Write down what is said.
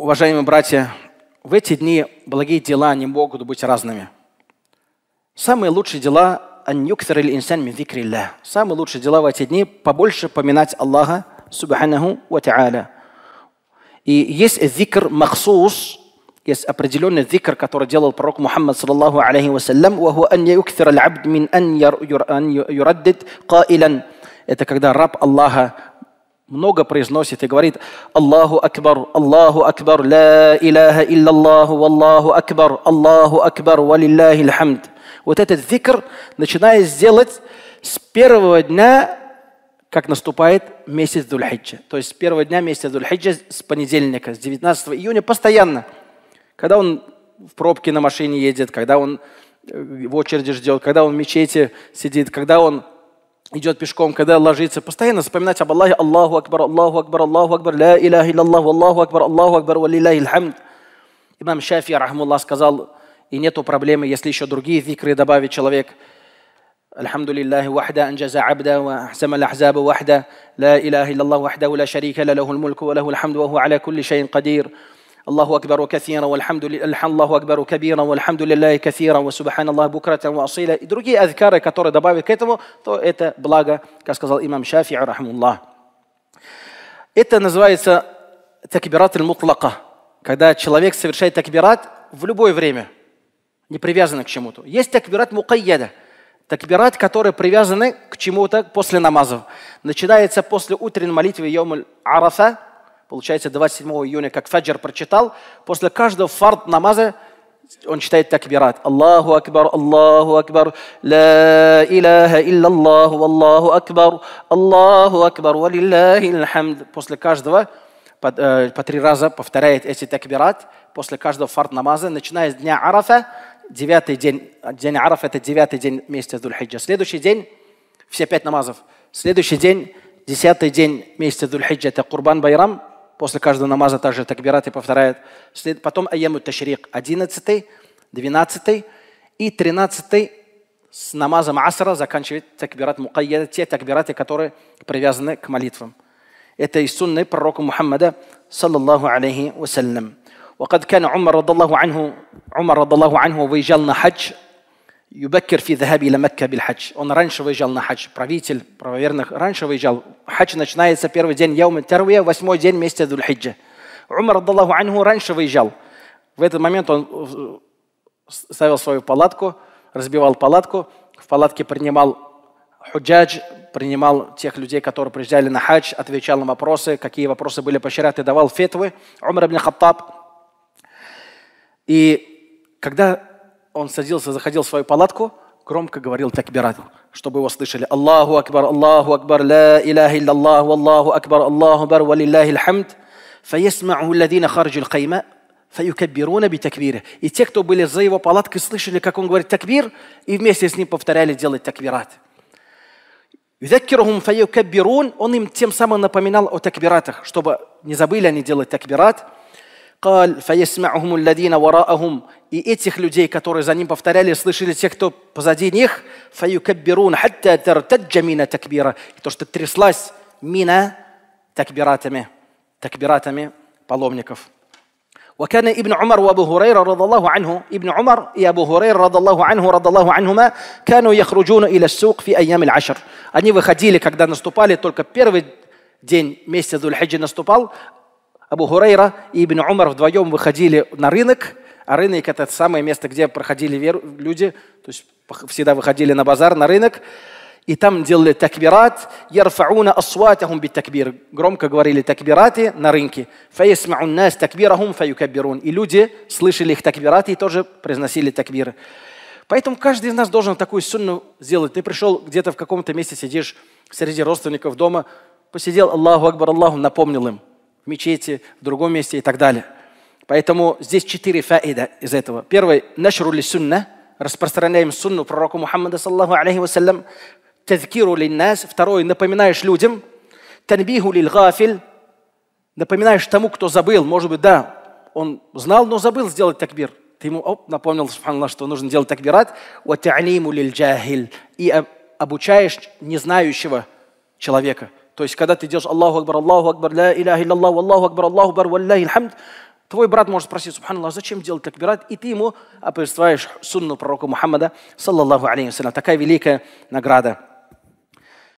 Уважаемые братья, в эти дни благие дела не могут быть разными. Самые лучшие дела Самые лучшие дела в эти дни побольше поминать Аллаха Субханаху ва Та'аля. И есть зикр махсус, есть определенный зикр, который делал пророк Мухаммад саллаллаху алейхи вассалям, وهو أن يكثر العبد من أن يردد قائلا. Это когда раб Аллаха много произносит и говорит Аллаху Акбар, Аллаху Акбар, ла иляха илляллаху, Аллаху Акбар, Аллаху Акбар, валилляхи хамд. Вот этот викр начинает сделать с первого дня, как наступает месяц Дульхиджа. То есть с первого дня месяца Дульхиджа, с понедельника, с 19 июня, постоянно. Когда он в пробке на машине едет, когда он э, в очереди ждет, когда он в мечети сидит, когда он идет пешком, когда ложится, постоянно вспоминать об Аллахе, Аллаху Акбар, Аллаху Акбар, Аллаху Акбар, ля илляхи Аллаху, Аллаху Акбар, Аллаху Акбар, валилляхи лхамд. Имам Шафи, рахмуллах, сказал, и нету проблемы, если еще другие викры добавит человек. الحمد لله وحده أنجز عبده وأحسم الأحزاب وحده لا إله إلا الله وحده لا شريك له له الملك وله الحمد وهو على كل شيء قدير الله أكبر كثيرا والحمد لله الله أكبر كبيرا والحمد لله كثيرا وسبحان الله بكرة وأصيلا и другие أذكары, которые добавили к этому, то это благо, как сказал имам Шафи, рахмуллах. Это называется такбират аль когда человек совершает такбират в любое время, не привязанный к чему-то. Есть такбират мукайяда, такбират, которые привязаны к чему-то после намазов. Начинается после утренней молитвы Йомуль Арафа, получается 27 июня, как Фаджр прочитал, после каждого фард намаза он читает такбират. Аллаху Акбар, Аллаху Акбар, Ла Илляха Иллаллаху, Аллаху Аллаху Акбар, Аллаху Акбар, Валиллахи хамд. После каждого по, э, по три раза повторяет эти такбират, после каждого фарт намаза, начиная с дня Арафа, девятый день, день Арафа это девятый день месяца Хиджа. Следующий день, все пять намазов. Следующий день, десятый день месяца Хиджа, это Курбан Байрам, после каждого намаза также такбират и повторяет. Потом аяму ташрик 11, 12 и 13 с намазом асра заканчивает такбират мукайяда, те такбираты, которые привязаны к молитвам. Это из сунны пророка Мухаммада, саллаллаху алейхи вассалям. وقد كان عمر رضي الله عنه عمر رضي الله عنه выезжал на Юбеккер фи захаби или Мекка биль хадж. Он раньше выезжал на хадж. Правитель правоверных раньше выезжал. Хадж начинается первый день Яума Таруя, восьмой день месяца Дульхиджа. Умар, Адаллаху Анху, раньше выезжал. В этот момент он ставил свою палатку, разбивал палатку. В палатке принимал худжадж, принимал тех людей, которые приезжали на хадж, отвечал на вопросы, какие вопросы были по шариату, давал фетвы. Умар ибн Хаттаб. И когда он садился, заходил в свою палатку, громко говорил такбират, чтобы его слышали. Аллаху акбар, Аллаху акбар, ла илляхи илля Аллаху, акбар, Аллаху бар, валиллахи хамд. Фаясмаху ладина харджил хайма, би битакбире. И те, кто были за его палаткой, слышали, как он говорит такбир, и вместе с ним повторяли делать такбират. Юзаккирухум фаюкаббирун, он им тем самым напоминал о такбиратах, чтобы не забыли они делать такбират. قال فيسمعهم الذين وراءهم и этих людей, которые за ним повторяли, слышали тех, кто позади них, фаюкаббирун хатта тартаджа мина такбира, то, что тряслась мина такбиратами, такбиратами паломников. وكان ابن عمر وابو هريره رضي الله عنه ابن عمر يا ابو هريره رضي الله عنه رضي الله عنهما كانوا يخرجون الى السوق في ايام العشر они выходили когда наступали только первый день месяца Дульхиджи наступал Абу Гурейра и Ибн Умар вдвоем выходили на рынок, а рынок – это самое место, где проходили люди, то есть всегда выходили на базар, на рынок, и там делали такбират, ярфауна асватахум бит такбир. Громко говорили такбираты на рынке. Фаясмаун нас такбирахум фаюкаббирун. И люди слышали их такбираты и тоже произносили такбиры. Поэтому каждый из нас должен такую сунну сделать. Ты пришел где-то в каком-то месте, сидишь среди родственников дома, посидел Аллаху Акбар Аллаху, напомнил им в мечети, в другом месте и так далее. Поэтому здесь четыре фаида из этого. Первый – нашру ли сунна, распространяем сунну пророку Мухаммада, саллаху алейхи вассалям, тазкиру ли нас, второй – напоминаешь людям, танбиху ли гафиль, напоминаешь тому, кто забыл, может быть, да, он знал, но забыл сделать такбир. Ты ему оп, напомнил, что нужно делать такбират. И э, обучаешь незнающего человека – то есть, когда ты делаешь Аллаху Акбар, Аллаху Акбар, ля иляха иллаллаху, Аллаху Акбар, Аллаху Акбар, валляхи хамд, твой брат может спросить, субханаллах, зачем делать такбират? И ты ему оповестваешь сунну пророка Мухаммада, саллаллаху алейхи вассалям. Такая великая награда.